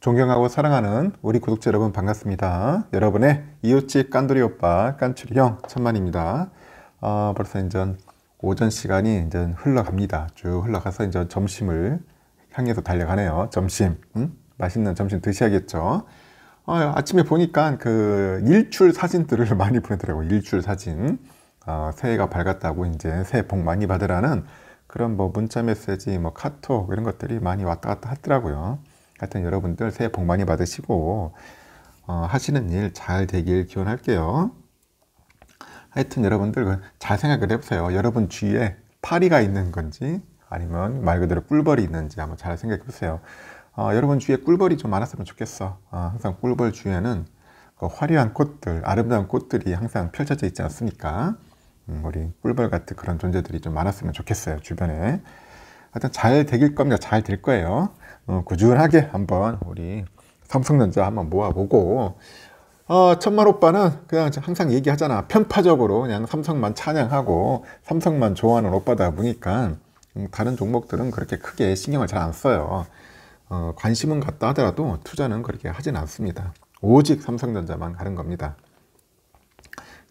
존경하고 사랑하는 우리 구독자 여러분 반갑습니다. 여러분의 이웃집 깐돌이 오빠 깐추리 형 천만입니다. 아, 벌써 이제 오전 시간이 이제 흘러갑니다. 쭉 흘러가서 이제 점심을 향해서 달려가네요. 점심 음? 맛있는 점심 드셔야겠죠. 아, 아침에 보니까 그 일출 사진들을 많이 보내더라고요. 일출 사진. 어, 새해가 밝았다고 이제 새해 복 많이 받으라는 그런 뭐 문자 메시지, 뭐 카톡 이런 것들이 많이 왔다 갔다 하더라고요. 하여튼 여러분들 새해 복 많이 받으시고 어, 하시는 일 잘 되길 기원할게요. 하여튼 여러분들 그 잘 생각을 해보세요. 여러분 주위에 파리가 있는 건지 아니면 말 그대로 꿀벌이 있는지 한번 잘 생각해보세요. 어, 여러분 주위에 꿀벌이 좀 많았으면 좋겠어. 어, 항상 꿀벌 주위에는 그 화려한 꽃들, 아름다운 꽃들이 항상 펼쳐져 있지 않습니까? 음, 우리 꿀벌 같은 그런 존재들이 좀 많았으면 좋겠어요. 주변에. 하여튼 잘 되길 겁니다. 잘 될 거예요. 꾸준하게 어, 한번 우리 삼성전자 한번 모아보고 어, 천만 오빠는 그냥 항상 얘기하잖아. 편파적으로 그냥 삼성만 찬양하고 삼성만 좋아하는 오빠다 보니까 음, 다른 종목들은 그렇게 크게 신경을 잘 안 써요. 어, 관심은 갖다 하더라도 투자는 그렇게 하진 않습니다. 오직 삼성전자만 가는 겁니다.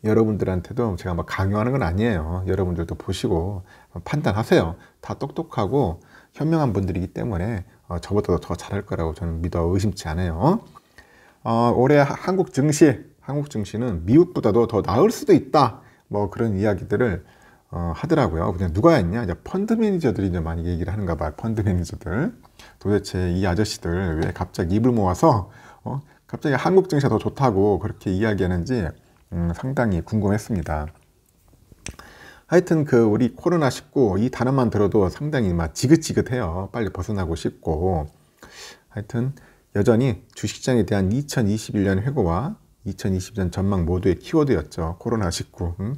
여러분들한테도 제가 막 뭐 강요하는 건 아니에요. 여러분들도 보시고 판단하세요. 다 똑똑하고 현명한 분들이기 때문에 어, 저보다도 더 잘할 거라고 저는 믿어 의심치 않아요. 어, 올해 한국 증시, 한국 증시는 미국보다도 더 나을 수도 있다. 뭐 그런 이야기들을 어, 하더라고요. 그냥 누가 했냐? 이제 펀드 매니저들이 이제 많이 얘기를 하는가 봐요. 펀드 매니저들. 도대체 이 아저씨들 왜 갑자기 입을 모아서 어? 갑자기 한국 증시가 더 좋다고 그렇게 이야기하는지 음, 상당히 궁금했습니다. 하여튼 그 우리 코로나 19이 단어만 들어도 상당히 막 지긋지긋해요. 빨리 벗어나고 싶고 하여튼 여전히 주식장에 대한 2021년 회고와 2020년 전망 모두의 키워드였죠. 코로나 19. 응?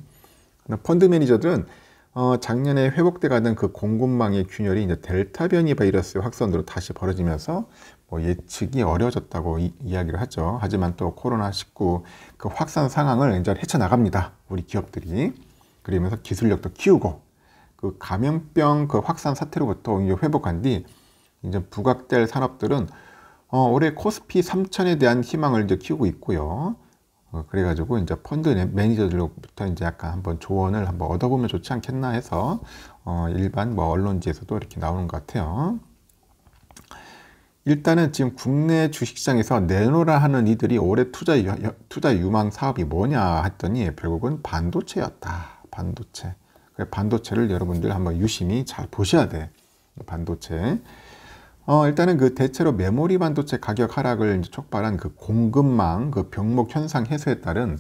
펀드 매니저들은 어, 작년에 회복돼 가는 그 공급망의 균열이 이제 델타 변이 바이러스 확산으로 다시 벌어지면서 뭐 예측이 어려워졌다고 이, 야기를 하죠. 하지만 또 코로나 19 그 확산 상황을 이제 헤쳐 나갑니다. 우리 기업들이. 그러면서 기술력도 키우고 그 감염병 그 확산 사태로부터 이제 회복한 뒤 이제 부각될 산업들은 어, 올해 코스피 3천에 대한 희망을 이제 키우고 있고요. 어, 그래가지고 이제 펀드 매니저들로부터 이제 약간 한번 조언을 한번 얻어보면 좋지 않겠나 해서 어, 일반 뭐 언론지에서도 이렇게 나오는 것 같아요. 일단은 지금 국내 주식시장에서 내놓으라 하는 이들이 올해 투자, 투자 유망 사업이 뭐냐 했더니 결국은 반도체였다. 반도체. 그 반도체를 여러분들 한번 유심히 잘 보셔야 돼. 반도체. 어, 일단은 그 대체로 메모리 반도체 가격 하락을 촉발한 그 공급망, 그 병목 현상 해소에 따른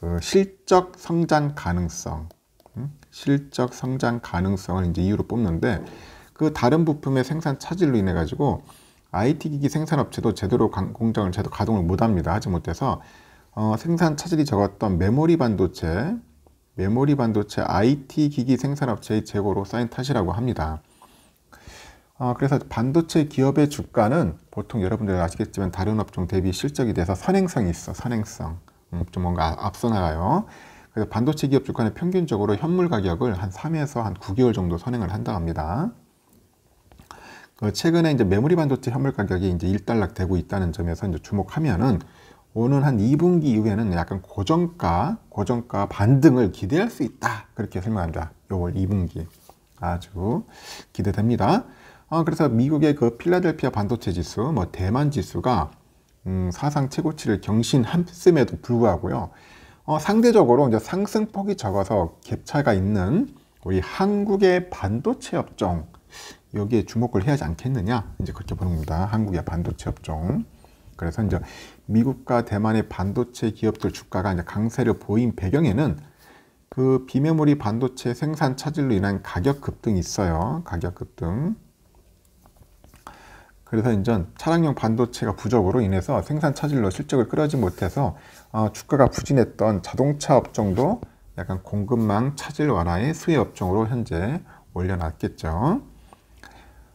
그 실적 성장 가능성, 음? 실적 성장 가능성을 이제 이유로 뽑는데 그 다른 부품의 생산 차질로 인해 가지고 IT 기기 생산 업체도 제대로 공정을 제대로 가동을 못 합니다. 하지 못해서 어, 생산 차질이 적었던 메모리 반도체 메모리 반도체 IT 기기 생산업체의 재고로 쌓인 탓이라고 합니다. 아, 그래서 반도체 기업의 주가는 보통 여러분들 아시겠지만 다른 업종 대비 실적이 돼서 선행성이 있어, 선행성. 음, 좀 뭔가 앞서 나가요. 그래서 반도체 기업 주가는 평균적으로 현물 가격을 한 3에서 한 9개월 정도 선행을 한다고 합니다. 그 최근에 이제 메모리 반도체 현물 가격이 이제 일단락되고 있다는 점에서 이제 주목하면은 오는 한 2분기 이후에는 약간 고정가, 고정가 반등을 기대할 수 있다. 그렇게 설명합니다. 6월 2분기. 아주 기대됩니다. 아, 그래서 미국의 그 필라델피아 반도체 지수, 뭐 대만 지수가 음, 사상 최고치를 경신함에도 불구하고요. 어, 상대적으로 이제 상승폭이 적어서 갭차가 있는 우리 한국의 반도체 업종 여기에 주목을 해야지 하 않겠느냐 이제 그렇게 보는 겁니다. 한국의 반도체 업종. 그래서 이제 미국과 대만의 반도체 기업들 주가가 이제 강세를 보인 배경에는 그 비메모리 반도체 생산 차질로 인한 가격 급등이 있어요. 가격 급등. 그래서 이제 차량용 반도체가 부족으로 인해서 생산 차질로 실적을 끌어지 못해서 어, 주가가 부진했던 자동차 업종도 약간 공급망 차질 완화의 수혜 업종으로 현재 올려놨겠죠.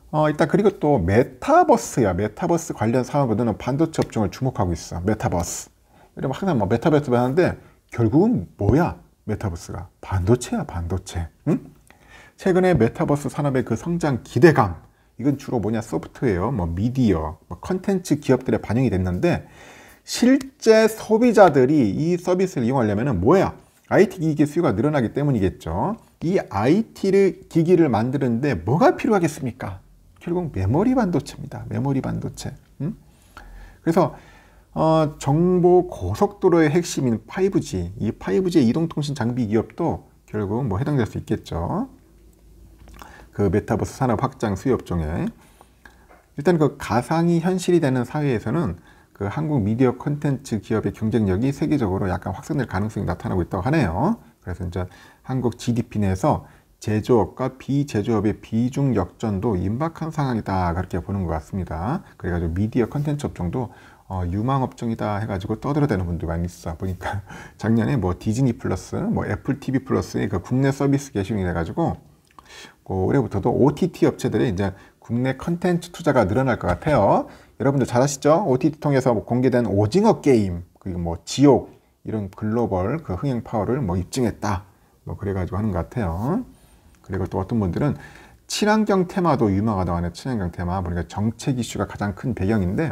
어, 일단 그리고 또 메타버스야. 메타버스 관련 사업으로 반도체 업종을 주목하고 있어. 메타버스. 여러분 항상 뭐 메타버스 하는데 결국은 뭐야? 메타버스가 반도체야, 반도체. 응? 최근에 메타버스 산업의 그 성장 기대감. 이건 주로 뭐냐? 소프트웨어, 뭐 미디어, 뭐 컨텐츠 기업들의 반영이 됐는데 실제 소비자들이 이 서비스를 이용하려면 뭐야? IT 기기 수요가 늘어나기 때문이겠죠. 이 IT를 기기를 만드는데 뭐가 필요하겠습니까? 결국 메모리 반도체입니다. 메모리 반도체. 음? 그래서 어, 정보 고속도로의 핵심인 5G, 이 5G 이동통신 장비 기업도 결국 뭐 해당될 수 있겠죠. 그 메타버스 산업 확장 수요 업종에 일단 그 가상이 현실이 되는 사회에서는 그 한국 미디어 컨텐츠 기업의 경쟁력이 세계적으로 약간 확산될 가능성이 나타나고 있다고 하네요. 그래서 이제 한국 GDP 내에서 제조업과 비제조업의 비중 역전도 임박한 상황이다 그렇게 보는 것 같습니다. 그래가지고 미디어 컨텐츠 업종도 어, 유망 업종이다 해가지고 떠들어대는 분들 많이 있어 보니까 작년에 뭐 디즈니 플러스, 뭐 애플 TV 플러스의 그 국내 서비스 개시용이 돼가지고 그 올해부터도 OTT 업체들의 이제 국내 컨텐츠 투자가 늘어날 것 같아요. 여러분들 잘 아시죠? OTT 통해서 뭐 공개된 오징어 게임, 그리고 뭐 지옥 이런 글로벌 그 흥행 파워를 뭐 입증했다. 뭐 그래가지고 하는 것 같아요. 그리고 또 어떤 분들은 친환경 테마도 유망하다고 하는 친환경 테마 보니까 정책 이슈가 가장 큰 배경인데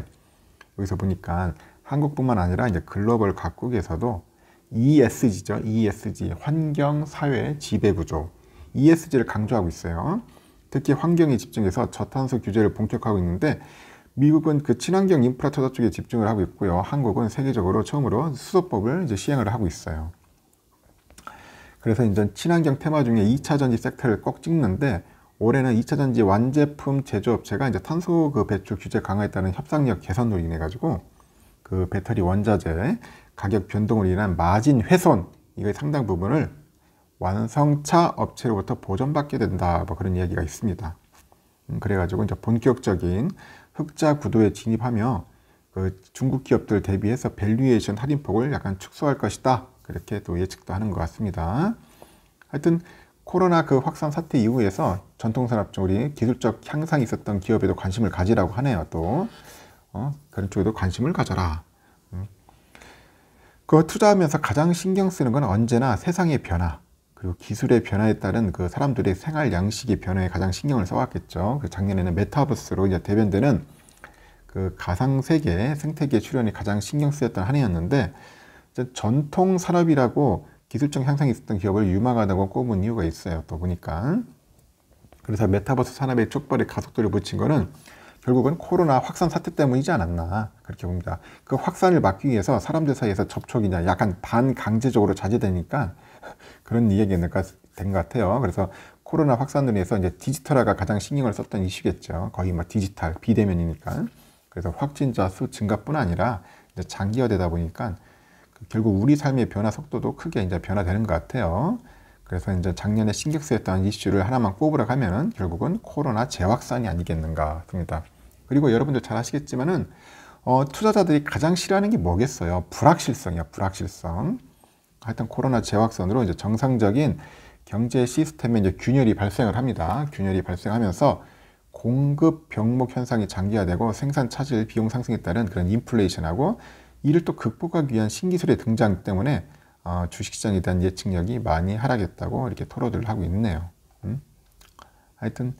여기서 보니까 한국뿐만 아니라 이제 글로벌 각국에서도 ESG죠. ESG 환경, 사회, 지배 구조. ESG를 강조하고 있어요. 특히 환경에 집중해서 저탄소 규제를 본격화하고 있는데 미국은 그 친환경 인프라 투자 쪽에 집중을 하고 있고요. 한국은 세계적으로 처음으로 수소법을 이제 시행을 하고 있어요. 그래서 이제 친환경 테마 중에 2차 전지 섹터를 꼭 찍는데 올해는 2차 전지 완제품 제조업체가 이제 탄소 그 배출 규제 강화에 따른 협상력 개선으로 인해 가지고 그 배터리 원자재 가격 변동으로 인한 마진 훼손 이거의 상당 부분을 완성차 업체로부터 보전받게 된다 뭐 그런 이야기가 있습니다. 음, 그래가지고 이제 본격적인 흑자 구도에 진입하며 그 중국 기업들 대비해서 밸류에이션 할인폭을 약간 축소할 것이다 그렇게 또 예측도 하는 것 같습니다. 하여튼 코로나 그 확산 사태 이후에서 전통산업 쪽이 기술적 향상이 있었던 기업에도 관심을 가지라고 하네요. 또 어, 그런 쪽에도 관심을 가져라. 그 투자하면서 가장 신경 쓰는 건 언제나 세상의 변화 그리고 기술의 변화에 따른 그 사람들의 생활 양식의 변화에 가장 신경을 써왔겠죠. 그 작년에는 메타버스로 이제 대변되는 그 가상 세계 생태계 출현이 가장 신경 쓰였던 한 해였는데 전통 산업이라고 기술적 향상이 있었던 기업을 유망하다고 꼽은 이유가 있어요. 또 보니까. 그래서 메타버스 산업의 촉발에 가속도를 붙인 거는 결국은 코로나 확산 사태 때문이지 않았나 그렇게 봅니다. 그 확산을 막기 위해서 사람들 사이에서 접촉이냐 약간 반강제적으로 자제되니까 그런 이야기가 된 것 같아요. 그래서 코로나 확산으로 해서 이제 디지털화가 가장 신경을 썼던 이슈겠죠. 거의 막 뭐 디지털 비대면이니까. 그래서 확진자 수 증가뿐 아니라 장기화되다 보니까 결국 우리 삶의 변화 속도도 크게 이제 변화되는 것 같아요. 그래서 이제 작년에 신경 쓰였던 이슈를 하나만 뽑으라 하면은 결국은 코로나 재확산이 아니겠는가 합니다. 그리고 여러분들 잘 아시겠지만은 어, 투자자들이 가장 싫어하는 게 뭐겠어요? 불확실성이야, 불확실성. 하여튼 코로나 재확산으로 이제 정상적인 경제 시스템에 이제 균열이 발생을 합니다. 균열이 발생하면서 공급 병목 현상이 장기화되고 생산 차질 비용 상승에 따른 그런 인플레이션하고 이를 또 극복하기 위한 신기술의 등장 때문에 어, 주식시장에 대한 예측력이 많이 하락했다고 이렇게 토론을 하고 있네요. 음? 하여튼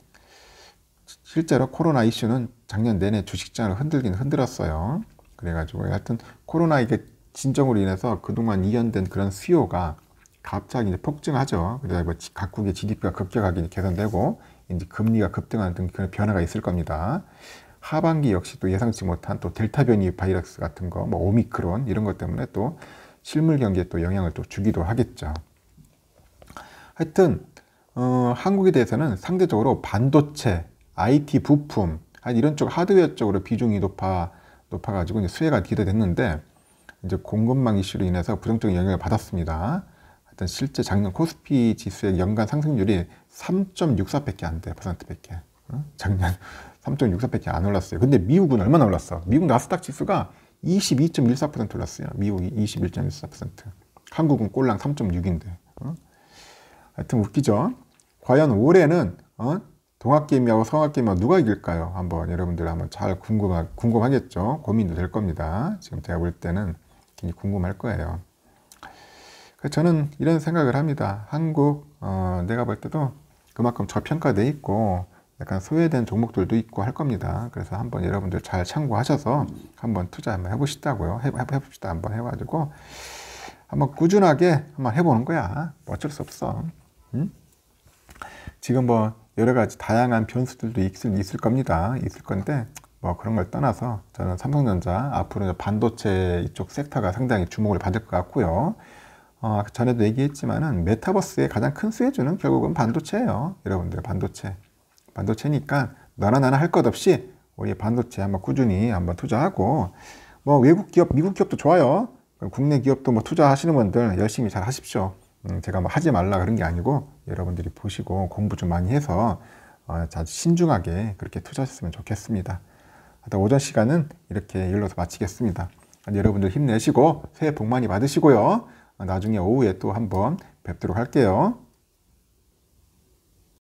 실제로 코로나 이슈는 작년 내내 주식장을 흔들긴 흔들었어요. 그래가지고 하여튼 코로나 이게 진정으로 인해서 그동안 이연된 그런 수요가 갑자기 이제 폭증하죠. 그래서 뭐 각국의 GDP가 급격하게 개선되고 이제 금리가 급등하는 등 그런 변화가 있을 겁니다. 하반기 역시 또 예상치 못한 또 델타 변이 바이러스 같은 거, 뭐 오미크론 이런 것 때문에 또 실물 경기에 또 영향을 또 주기도 하겠죠. 하여튼 어, 한국에 대해서는 상대적으로 반도체, IT 부품, 아, 이런 쪽 하드웨어 쪽으로 비중이 높아 높아가지고 이제 수혜가 기대됐는데 이제 공급망 이슈로 인해서 부정적인 영향을 받았습니다. 하여튼 실제 작년 코스피 지수의 연간 상승률이 3.64밖에 안 돼, 퍼센트밖에. 작년 3.64밖에 안 올랐어요. 근데 미국은 얼마나 올랐어? 미국 나스닥 지수가 22.14% 올랐어요. 미국이 21.14%. 한국은 꼴랑 3.6인데. 어? 하여튼 웃기죠? 과연 올해는 어? 동학개미하고 성학개미하고 누가 이길까요? 한번 여러분들 한번 잘 궁금하, 궁금하겠죠? 고민도 될 겁니다. 지금 제가 볼 때는 굉장히 궁금할 거예요. 저는 이런 생각을 합니다. 한국 어, 내가 볼 때도 그만큼 저평가돼 있고 약간 소외된 종목들도 있고 할 겁니다. 그래서 한번 여러분들 잘 참고하셔서 한번 투자 한번 해보시다고요. 해, 해봅시다. 한번 해가지고 한번 꾸준하게 한번 해보는 거야. 뭐 어쩔 수 없어. 응? 지금 뭐 여러 가지 다양한 변수들도 있을, 있을 겁니다. 있을 건데 뭐 그런 걸 떠나서 저는 삼성전자 앞으로 반도체 이쪽 섹터가 상당히 주목을 받을 것 같고요. 어, 전에도 얘기했지만은 메타버스의 가장 큰 수혜주는 결국은 반도체예요. 여러분들 반도체. 반도체니까 나나 나나 할 것 없이 우리 반도체 한번 꾸준히 한번 투자하고 뭐 외국 기업, 미국 기업도 좋아요. 국내 기업도 뭐 투자하시는 분들 열심히 잘 하십시오. 음, 제가 뭐 하지 말라 그런 게 아니고 여러분들이 보시고 공부 좀 많이 해서 어, 신중하게 그렇게 투자하셨으면 좋겠습니다. 하여 오전 시간은 이렇게 일러서 마치겠습니다. 여러분들 힘내시고 새해 복 많이 받으시고요. 나중에 오후에 또 한번 뵙도록 할게요.